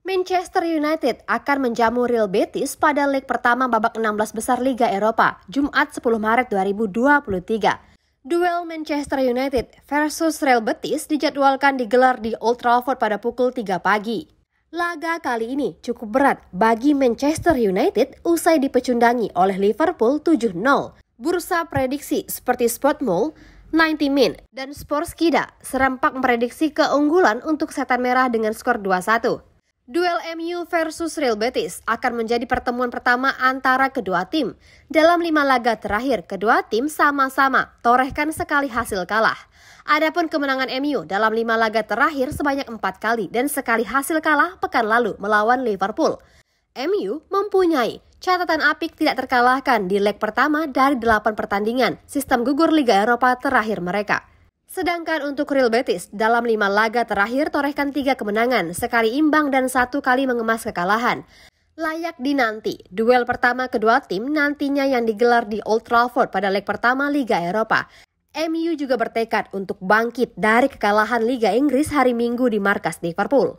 Manchester United akan menjamu Real Betis pada leg pertama babak 16 besar Liga Eropa, Jumat 10 Maret 2023. Duel Manchester United versus Real Betis dijadwalkan digelar di Old Trafford pada pukul 3 pagi. Laga kali ini cukup berat bagi Manchester United usai dipecundangi oleh Liverpool 7-0. Bursa prediksi seperti Mall, 90 Min, dan Sporskida serempak memprediksi keunggulan untuk setan merah dengan skor 2-1. Duel MU versus Real Betis akan menjadi pertemuan pertama antara kedua tim. Dalam lima laga terakhir, kedua tim sama-sama torehkan sekali hasil kalah. Adapun kemenangan MU dalam lima laga terakhir sebanyak empat kali dan sekali hasil kalah pekan lalu melawan Liverpool. MU mempunyai catatan apik tidak terkalahkan di leg pertama dari delapan pertandingan sistem gugur Liga Eropa terakhir mereka. Sedangkan untuk Real Betis, dalam lima laga terakhir torehkan tiga kemenangan, sekali imbang dan satu kali mengemas kekalahan. Layak dinanti, duel pertama kedua tim nantinya yang digelar di Old Trafford pada leg pertama Liga Eropa. MU juga bertekad untuk bangkit dari kekalahan Liga Inggris hari Minggu di markas Liverpool.